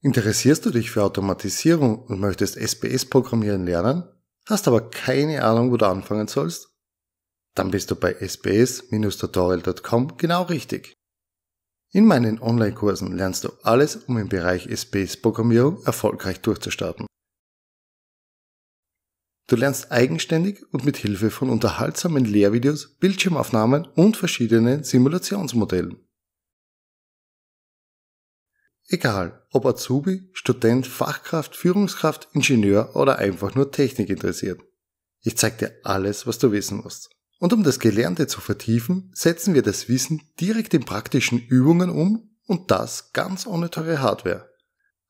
Interessierst du dich für Automatisierung und möchtest SPS-Programmieren lernen, hast aber keine Ahnung, wo du anfangen sollst? Dann bist du bei sps-tutorial.com genau richtig. In meinen Online-Kursen lernst du alles, um im Bereich SPS-Programmierung erfolgreich durchzustarten. Du lernst eigenständig und mit Hilfe von unterhaltsamen Lehrvideos, Bildschirmaufnahmen und verschiedenen Simulationsmodellen. Egal, ob Azubi, Student, Fachkraft, Führungskraft, Ingenieur oder einfach nur Technik interessiert. Ich zeige dir alles, was du wissen musst. Und um das Gelernte zu vertiefen, setzen wir das Wissen direkt in praktischen Übungen um und das ganz ohne teure Hardware.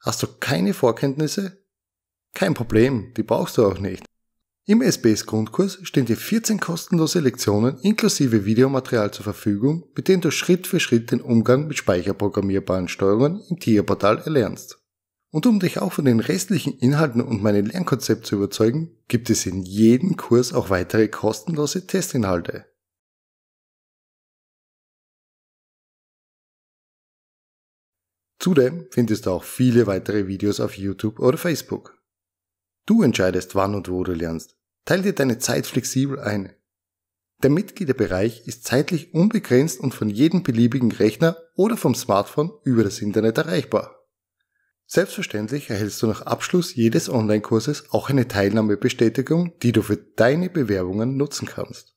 Hast du keine Vorkenntnisse? Kein Problem, die brauchst du auch nicht. Im SBS-Grundkurs stehen dir 14 kostenlose Lektionen inklusive Videomaterial zur Verfügung, mit denen du Schritt für Schritt den Umgang mit speicherprogrammierbaren Steuerungen im TIA-Portal erlernst. Und um dich auch von den restlichen Inhalten und meinem Lernkonzept zu überzeugen, gibt es in jedem Kurs auch weitere kostenlose Testinhalte. Zudem findest du auch viele weitere Videos auf YouTube oder Facebook. Du entscheidest, wann und wo du lernst. Teile dir deine Zeit flexibel ein. Der Mitgliederbereich ist zeitlich unbegrenzt und von jedem beliebigen Rechner oder vom Smartphone über das Internet erreichbar. Selbstverständlich erhältst du nach Abschluss jedes Online-Kurses auch eine Teilnahmebestätigung, die du für deine Bewerbungen nutzen kannst.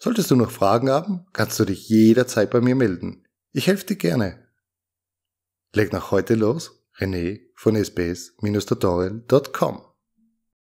Solltest du noch Fragen haben, kannst du dich jederzeit bei mir melden. Ich helfe dir gerne. Leg nach heute los, René von sbs-tutorial.com